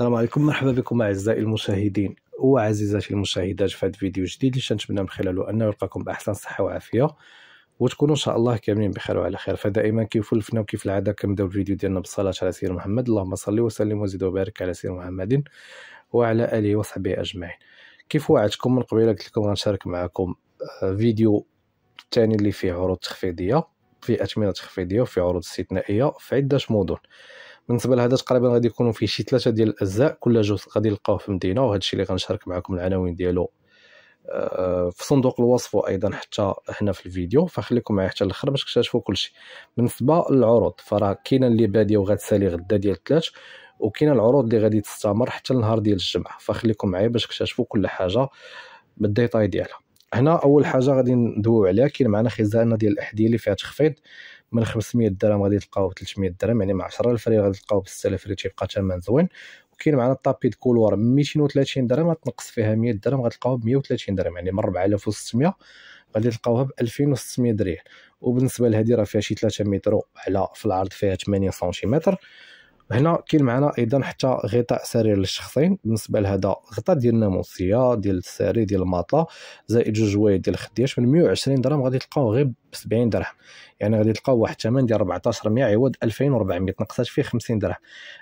السلام عليكم مرحبا بكم اعزائي المشاهدين وعزيزاتي المشاهدات في هذا الفيديو الجديد اللي كنتمنى من خلاله انه يلقاكم باحسن صحه وعافيه وتكونوا ان شاء الله كاملين بخير وعلى خير فدائما كيف الفنا وكيف العاده كنبداو الفيديو ديالنا بالصلاه على سيدنا محمد اللهم صل وسلم وزد وبارك على سيدنا محمد وعلى اله وصحبه اجمعين كيف وعدتكم من قبيله قلت لكم غنشارك معكم آه، فيديو الثاني اللي فيه عروض تخفيضيه في اثمنه تخفيضيه وفي عروض استثنائيه في عده مدن بالنسبه لهذا تقريبا غادي يكونوا فيه شي ثلاثه ديال الاجزاء كل جزء غادي نلقاوه في مدينه وهذا الشيء اللي غنشارك معكم العناوين ديالو آه، في صندوق الوصف وايضا حتى هنا في الفيديو فخليكم معايا حتى الاخر باش تكتشفوا كلشي بالنسبه للعروض فراه كاينه اللي باديه وغتسالي غدا ديال الثلاث وكاينه العروض اللي غادي تستمر حتى النهار ديال الجمعه فخليكم معايا باش تكتشفوا كل حاجه بالديتاي ديالها هنا اول حاجه غادي ندويو عليها كاين معنا خزانه ديال الاحذيه اللي فيها تخفيض من 500 درهم غادي تلقاو ب 300 درهم يعني مع 10000 ريال غادي تلقاو ب 6000 ريال تيبقى ثمن زوين وكاين معنا الطابي دكولوار من 230 درهم غتنقص فيها 100 درهم غتلقاوها ب 130 درهم يعني من 4600 غادي تلقاوها ب 2600 ريال وبالنسبه لهذه راه فيها شي 3 متر على في العرض فيها 80 سنتيمتر هنا كاين معنا ايضا حتى غطاء سرير للشخصين بالنسبه لهذا غطاء ديال الناموسيه ديال السرير ديال الماطلا زائد جوج جوايد ديال الخديش من 120 درهم غادي تلقاو غير ب 70 درهم يعني غادي تلقاو واحد الثمن ديال 14 100 عوض 2400 تنقصات فيه 50 درهم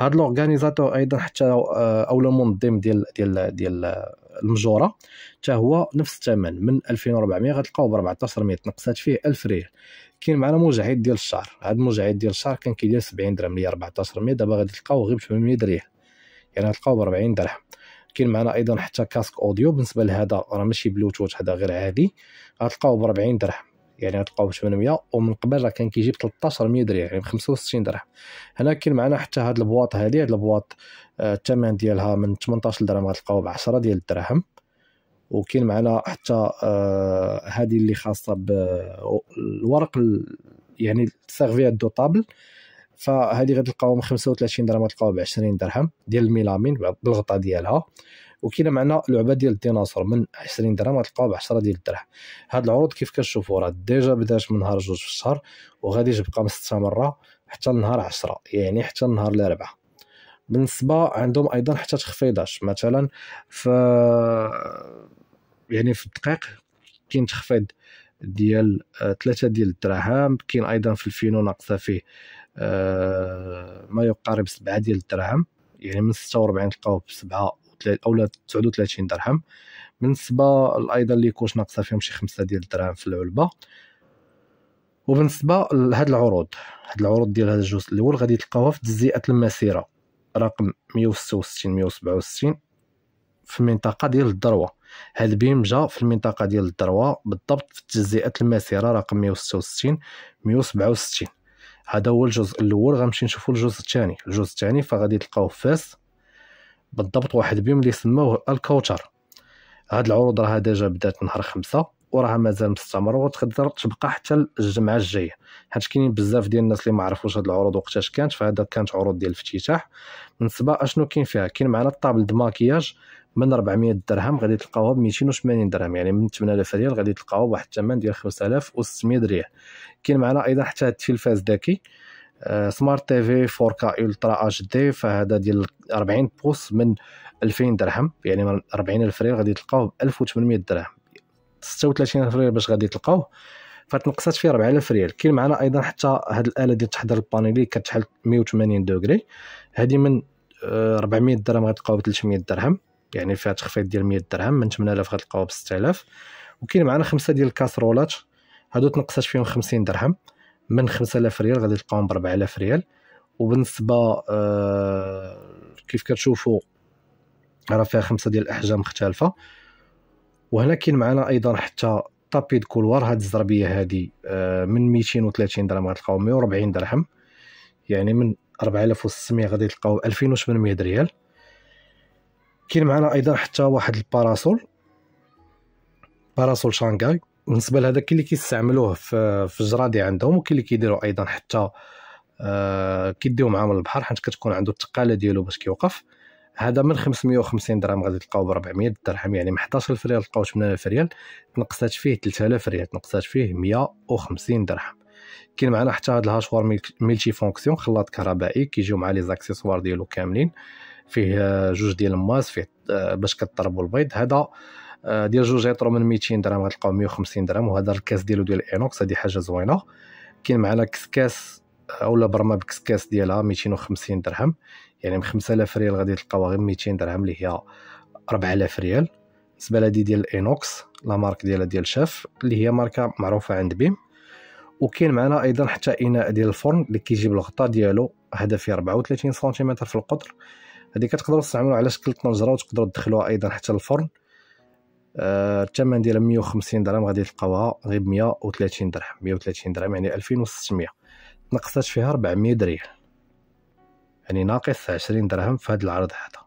هاد لورغانيزاتور ايضا حتى او آه، اولا منظم ديال ديال ديال المجوره حتى هو نفس الثمن من 2400 غتلقاو ب 1400 نقصات فيه 1000 ريال كاين معنا مجاهد ديال الشهر هاد المجاهد ديال الشهر كان كيدير 70 درهم ليا 1400 دابا غادي تلقاوه غير يعني ب 800 ريال يعني غتلقاوه ب 40 درهم كاين معنا ايضا حتى كاسك اوديو بالنسبه لهذا راه ماشي بلوتوث هذا غير عادي غتلقاوه ب 40 درهم يعني غتلقاو ب 800 ومن قبل راه كان كيجيب 1300 درهم يعني ب 65 درهم هنا كاين معنا حتى هاد البواط هادي هاد البواط آه، الثمن ديالها من 18 درهم غتلقاو ب 10 ديال الدراهم وكاين معنا حتى هذه آه، اللي خاصه بالورق آه، يعني السيرفيات دو طابل فهذه غتلقاو من 35 درهم غتلقاوها ب 20 درهم ديال الميلامين بالغطاء ديالها وكاين معنا لعبه ديال الديناصور من 20 درهم غتلقاوها ب 10 ديال الدرهم هاد العروض كيف كتشوفوا راه ديجا بدات من نهار جوج في الشهر وغادي تبقى مستمره حتى نهار 10 يعني حتى نهار الاربعاء بالنسبه عندهم ايضا حتى تخفيضات مثلا ف يعني في الدقيق كاين تخفيض ديال ثلاثة آه، ديال الدراهم كاين ايضا في الفينو ناقصه فيه آه، ما يقارب سبعة ديال الدراهم يعني من 46 تلقاوه بسبعة او 39 درهم بالنسبه ايضا لي كوش ناقصه فيهم شي خمسة ديال الدراهم في العلبه وبالنسبه لهاد العروض هاد العروض ديال هاد الجزء الاول غادي تلقاوها في تجزئه المسيره رقم 166 167 في المنطقه ديال الذروه هاد البيم جا في المنطقة ديال الدروا بالضبط في تجزئة المسيرة رقم 166 167 هذا هو الجزء الاول غنمشي نشوفو الجزء الثاني الجزء الثاني فغادي تلقاو فاس بالضبط واحد بيوم اللي سماوه الكوثر هاد العروض راها ديجا بدات نهار خمسة وراها مازال مستمره وتقدر تبقى حتى الجمعه الجايه حيت كاينين بزاف ديال الناس اللي ما عرفوش هاد العروض وقتاش كانت فهذا كانت عروض ديال الافتتاح بالنسبه اشنو كاين فيها كاين معنا الطابل د ماكياج من 400 درهم غادي تلقاوها ب 280 درهم يعني من 8000 ريال غادي تلقاوها بواحد الثمن ديال 5600 ريال كاين معنا ايضا حتى التلفاز ذكي سمارت تي في 4K الترا اتش دي فهذا ديال 40 بوص من 2000 درهم يعني من 40000 ريال غادي تلقاوه ب 1800 درهم 36 ريال باش غادي تلقاوه فتنقصات فيه 4000 ريال كاين معنا ايضا حتى هاد الاله ديال تحضير البانيلي كتحل 180 دوغري هذه من 400 آه، درهم غتلقاو ب 300 درهم يعني فيها تخفيض ديال 100 درهم من 8000 غتلقاو ب 6000 وكاين معنا خمسه ديال الكاسرولات هادو تنقصات فيهم 50 درهم من 5000 ريال غادي تلقاهم ب 4000 ريال وبالنسبه آه كيف كتشوفوا راه فيها خمسه ديال الاحجام مختلفه وهنا كاين معنا ايضا حتى طابي د كولوار هاد الزربيه هادي آه، من 230 درهم غتلقاو 140 درهم يعني من 4600 غادي تلقاو 2800 ريال كاين معنا ايضا حتى واحد الباراسول باراسول شانغاي بالنسبه لهذا كاين اللي كيستعملوه في في الجرادي عندهم وكاين اللي كيديروا ايضا حتى كيديو آه، كيديو معاهم البحر حيت كتكون عنده الثقاله ديالو باش كيوقف هذا من 550 درهم غادي تلقاو ب 400 درهم يعني من 11000 ريال تلقاو 8000 ريال تنقصات فيه 3000 ريال تنقصات فيه 150 درهم كاين معنا حتى هاد الهاشوار ميلتي فونكسيون خلاط كهربائي كيجيو مع لي زاكسيسوار ديالو كاملين فيه آه، جوج ديال الماس فيه آه، باش كضربوا البيض هذا آه، ديال جوج يطرو من 200 درهم غتلقاو 150 درهم وهذا الكاس ديالو ديال الانوكس هذه حاجه زوينه كاين معنا كسكاس اولا برمبك كاس ديالها 250 درهم يعني من 5000 ريال غادي تلقاو غير 200 درهم اللي هي 4000 ريال بالنسبه الزباله ديال الاينوكس لا مارك ديالها ديال شاف اللي هي ماركه معروفه عند بيم وكاين معنا ايضا حتى اناء ديال الفرن اللي كيجيب الغطاء ديالو هذا فيه 34 سنتيمتر في القطر هذه كتقدروا تستعملوها على شكل طنجره وتقدروا تدخلوها ايضا حتى الفرن آه، الثمن آه ديالها 150 درهم غادي تلقاوها غير ب 130 درهم 130 درهم يعني 2600 تنقصات فيها 400 درهم يعني ناقص 20 درهم في هذا العرض هذا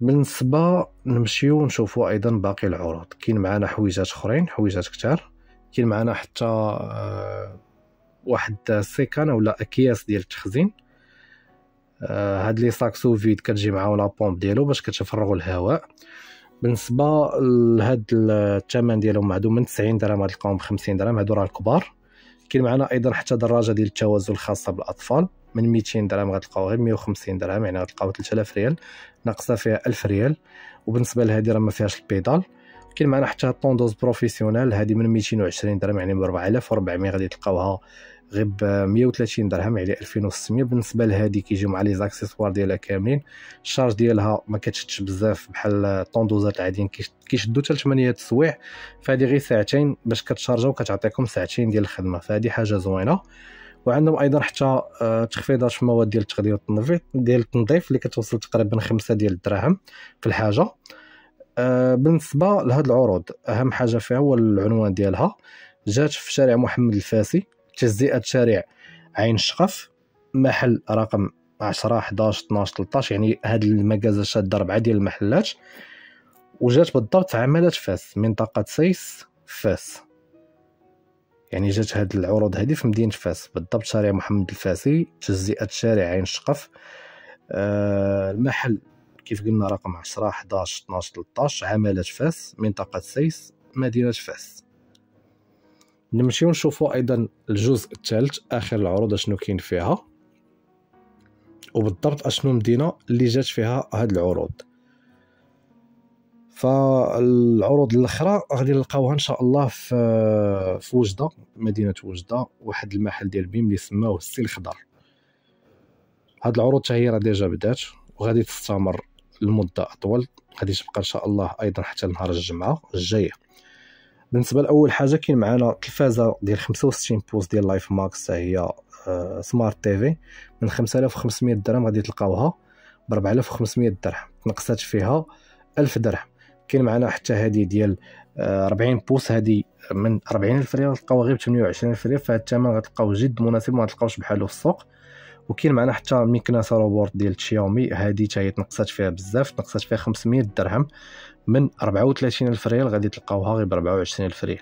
بالنسبه نمشيو نشوفوا ايضا باقي العروض كاين معنا حويجات اخرين حويجات كتار كاين معنا حتى آه، واحد سيكان ولا اكياس ديال التخزين آه، هاد لي ساكسو فيد كتجي معاهم لا بومب ديالو باش كتفرغوا الهواء بالنسبه لهاد الثمن ديالهم هادو من 90 درهم غتلقاهم ب 50 درهم هادو راه الكبار كاين معنا ايضا حتى دراجه ديال التوازن الخاصه بالاطفال من 200 درهم غتلقاو غير 150 درهم يعني غتلقاو 3000 ريال ناقصه فيها 1000 ريال وبالنسبه لهذه راه ما فيهاش البيدال كاين معنا حتى طوندوز بروفيسيونال هذه من 220 درهم يعني ب 4400 غادي تلقاوها غيب 130 درهم على 2600 بالنسبه لهادي كيجيو مع لي زاكسيسوار ديالها كاملين الشارج ديالها ما كتشدش بزاف بحال الطوندوزات العاديين كيشدو حتى 8 السوايع فهادي غير ساعتين باش كتشارجا وكتعطيكم ساعتين ديال الخدمه فهادي حاجه زوينه وعندهم ايضا حتى آه، تخفيضات في المواد ديال التغذيه والتنظيف ديال التنظيف اللي كتوصل تقريبا 5 ديال الدراهم في الحاجه آه، بالنسبه لهاد العروض اهم حاجه فيها هو العنوان ديالها جات في شارع محمد الفاسي تجزئة شارع عين شقف محل رقم 10 11 12 13 يعني هاد المكازا شاد ربعه ديال المحلات وجات بالضبط في عمالة فاس منطقة سيس فاس يعني جات هاد العروض هادي في مدينة فاس بالضبط شارع محمد الفاسي تجزئة شارع عين شقف آه المحل كيف قلنا رقم 10 11 12 13 عمالة فاس منطقة سيس مدينة فاس نمشيو نشوفوا ايضا الجزء الثالث اخر العروض اشنو كاين فيها وبالضبط اشنو مدينه اللي جات فيها هاد العروض فالعروض الاخرى غادي نلقاوها ان شاء الله في في وجده مدينه وجده واحد المحل ديال بيم اللي سماوه السي الخضر هاد العروض هي راه ديجا بدات وغادي تستمر لمده اطول غادي تبقى ان شاء الله ايضا حتى نهار الجمعه الجايه بالنسبه لاول حاجه كاين معنا التلفازه ديال 65 بوز ديال لايف ماكس هي سمارت تي في من 5500 درهم غادي تلقاوها ب 4500 درهم تنقصات فيها 1000 درهم كاين معنا حتى هذه ديال 40 بوس هذه من 40000 ريال تلقاوها غير ب 28000 ريال فهاد الثمن غتلقاو جد مناسب ما تلقاوش بحالو في السوق وكاين معنا حتى ميكناس روبورت ديال تشيومي هذه حتى هي تنقصات فيها بزاف تنقصات فيها 500 درهم من 34 الف ريال غادي تلقاوها غير ب 24 الف ريال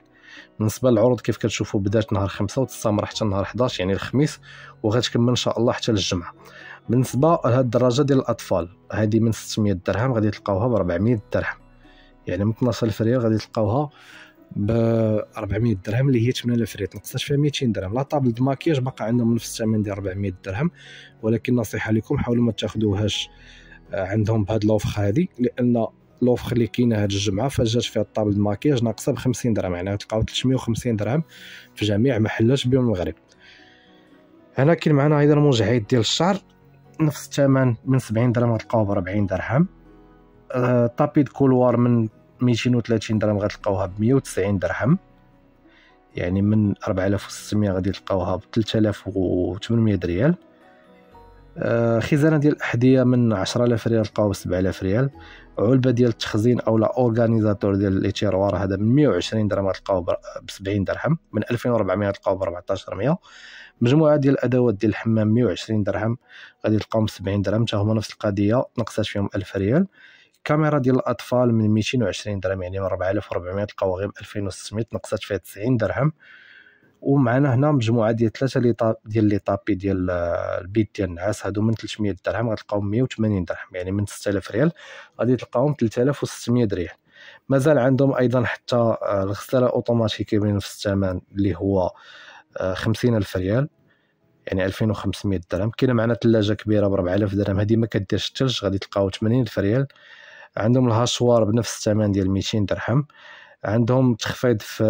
بالنسبه للعروض كيف كتشوفوا بدات نهار 5 وتستمر حتى نهار 11 يعني الخميس وغتكمل ان شاء الله حتى للجمعه بالنسبه لهاد الدراجه ديال الاطفال هادي من 600 درهم غادي تلقاوها ب 400 درهم يعني من 12 الف ريال غادي تلقاوها ب 400 درهم اللي هي 8000 ريال تنقصات فيها 200 درهم لا طابل دماكياج باقا عندهم نفس الثمن ديال 400 درهم ولكن نصيحه لكم حاولوا ما تاخذوهاش عندهم بهاد لوفخ هادي لان لوفخ اللي كاينه هاد الجمعه فجات فيها الطابل الماكياج ناقصه ب 50 درهم يعني غتلقاو 350 درهم في جميع محلات بهم المغرب هنا كاين معنا ايضا مجعد ديال الشعر نفس الثمن من 70 درهم غتلقاوه ب 40 درهم أه طابيد كولوار من 230 درهم غتلقاوها ب 190 درهم يعني من 4600 غادي تلقاوها ب 3800 ريال آه، خزانه ديال الاحذيه من 10000 ريال تلقاو 7000 ريال علبه ديال التخزين او لا اورغانيزاتور ديال لي تيروار هذا من 120 درهم غتلقاو ب 70 درهم من 2400 تلقاو ب 1400 مجموعه ديال الادوات ديال الحمام 120 درهم غادي تلقاهم 70 درهم حتى هما نفس القضيه نقصات فيهم 1000 ريال كاميرا ديال الاطفال من 220 درهم يعني من 4400 تلقاو غير ب 2600 نقصات فيها 90 درهم ومعنا هنا مجموعه ديال ثلاثه لي ديال لي طابي ديال آه، البيت ديال النعاس هادو من 300 درهم غتلقاهم 180 درهم يعني من 6000 ريال غادي تلقاهم 3600 ريال مازال عندهم ايضا حتى آه، الغساله اوتوماتيكي بنفس الثمن اللي هو 50000 آه، ريال يعني 2500 درهم كاينه معنا ثلاجه كبيره ب 4000 درهم هذه ما كديرش الثلج غادي تلقاو 80000 ريال عندهم الهاشوار بنفس الثمن ديال 200 درهم عندهم تخفيض في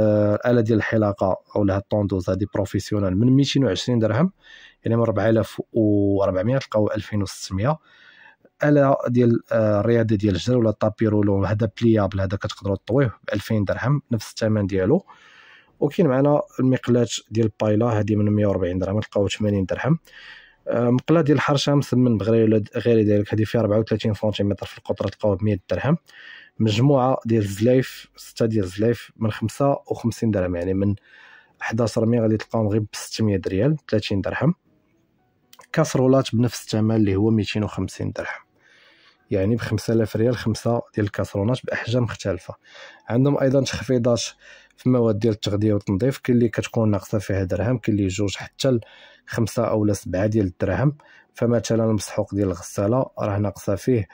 الاله ديال الحلاقه او لها الطوندوز هذه بروفيسيونال من 220 درهم يعني من 4400 تلقاو 2600 اله ديال الرياضه آه، ديال الجدر ولا طابيرولو هذا بليابل هذا كتقدروا طويه ب 2000 درهم نفس الثمن ديالو وكاين معنا المقلاه ديال البايلا هذه من 140 درهم تلقاو 80 درهم آه، مقله ديال الحرشه مسمن بغير ولا غير ذلك هذه فيها 34 سنتيمتر في القطر تلقاوها ب 100 درهم مجموعه ديال الزلايف سته ديال الزلايف من 55 درهم يعني من 11 مية غادي تلقاهم غير ب 600 ريال 30 درهم كاسرولات بنفس الثمن اللي هو 250 درهم يعني ب 5000 ريال خمسه ديال الكاسرونات باحجام مختلفه عندهم ايضا تخفيضات في المواد ديال التغذيه والتنظيف كاين اللي كتكون ناقصه فيها درهم كاين اللي جوج حتى خمسة اولا سبعة ديال الدراهم فمثلا المسحوق ديال الغساله راه ناقصه فيه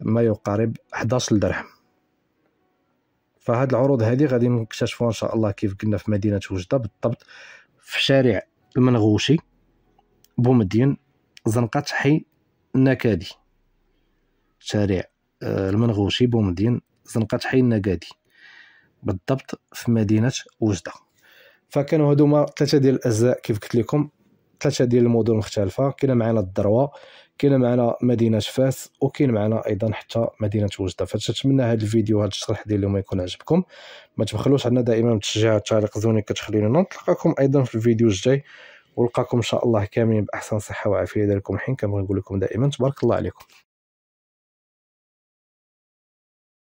ما يقارب 11 درهم فهاد العروض هذه غادي نكتشفوها ان شاء الله كيف قلنا في مدينه وجده بالضبط في شارع المنغوشي بومدين زنقة حي النكادي شارع آه، المنغوشي بومدين زنقة حي النكادي بالضبط في مدينه وجده فكانوا هادوما ثلاثه ديال الاجزاء كيف قلت لكم ثلاثه ديال المدن مختلفه كاين معنا الدروه كاين معنا مدينه فاس وكاين معنا ايضا حتى مدينه وجده فتتمنى هذا الفيديو هذا الشرح ديال اليوم يكون عجبكم ما تبخلوش عندنا دائما التشجيع والتعليق زوني كتخلينا نلقاكم ايضا في الفيديو الجاي ولقاكم ان شاء الله كاملين باحسن صحه وعافيه ديالكم حين كنبغي نقول لكم دائما تبارك الله عليكم